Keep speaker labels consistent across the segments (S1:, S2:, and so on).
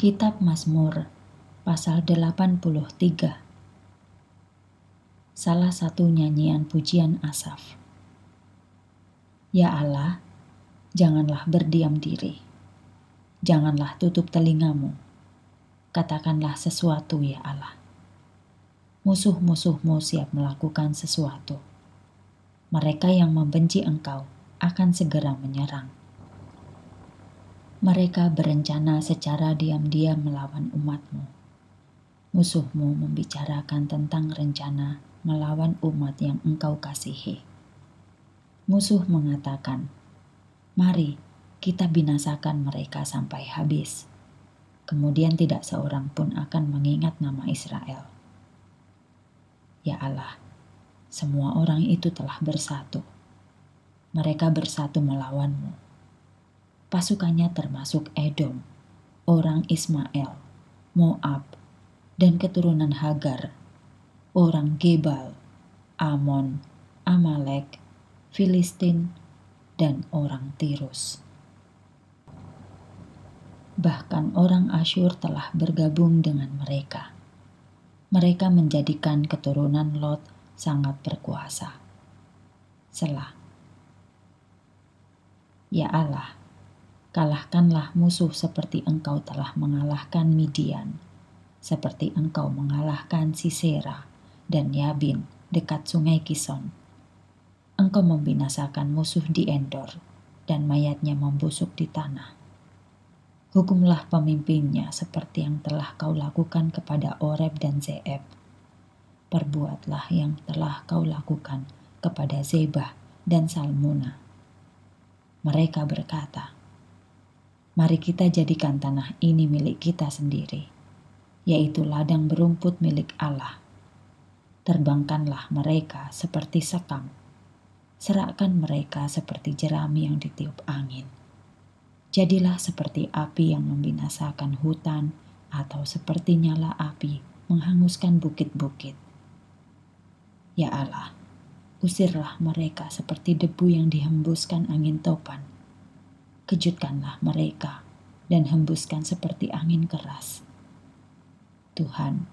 S1: Kitab Mazmur pasal 83 Salah satu nyanyian pujian Asaf Ya Allah, janganlah berdiam diri. Janganlah tutup telingamu. Katakanlah sesuatu ya Allah. Musuh-musuhmu siap melakukan sesuatu. Mereka yang membenci engkau akan segera menyerang mereka berencana secara diam-diam melawan umatmu. Musuhmu membicarakan tentang rencana melawan umat yang engkau kasihi. Musuh mengatakan, "Mari kita binasakan mereka sampai habis." Kemudian tidak seorang pun akan mengingat nama Israel. Ya Allah, semua orang itu telah bersatu. Mereka bersatu melawanmu pasukannya termasuk Edom, orang Ismail, Moab, dan keturunan Hagar, orang Gebal, Amon, Amalek, Filistin, dan orang Tirus. Bahkan orang Asyur telah bergabung dengan mereka. Mereka menjadikan keturunan Lot sangat berkuasa. Selah. Ya Allah, kalahkanlah musuh seperti engkau telah mengalahkan Midian, seperti engkau mengalahkan Sisera dan Yabin dekat sungai Kison. Engkau membinasakan musuh di Endor, dan mayatnya membusuk di tanah. Hukumlah pemimpinnya seperti yang telah kau lakukan kepada Oreb dan Zeeb. Perbuatlah yang telah kau lakukan kepada Zebah dan Salmuna. Mereka berkata, mari kita jadikan tanah ini milik kita sendiri, yaitu ladang berumput milik Allah. Terbangkanlah mereka seperti sekam, serahkan mereka seperti jerami yang ditiup angin. Jadilah seperti api yang membinasakan hutan, atau seperti nyala api menghanguskan bukit-bukit. Ya Allah, usirlah mereka seperti debu yang dihembuskan angin topan kejutkanlah mereka dan hembuskan seperti angin keras. Tuhan,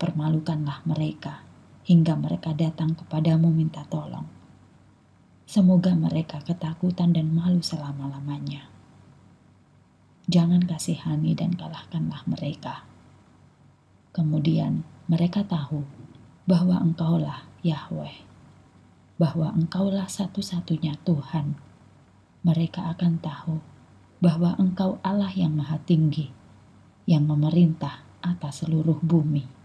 S1: permalukanlah mereka hingga mereka datang kepadamu minta tolong. Semoga mereka ketakutan dan malu selama-lamanya. Jangan kasihani dan kalahkanlah mereka. Kemudian mereka tahu bahwa Engkaulah Yahweh, bahwa Engkaulah satu-satunya Tuhan mereka akan tahu bahwa Engkau Allah yang Maha Tinggi, yang memerintah atas seluruh bumi.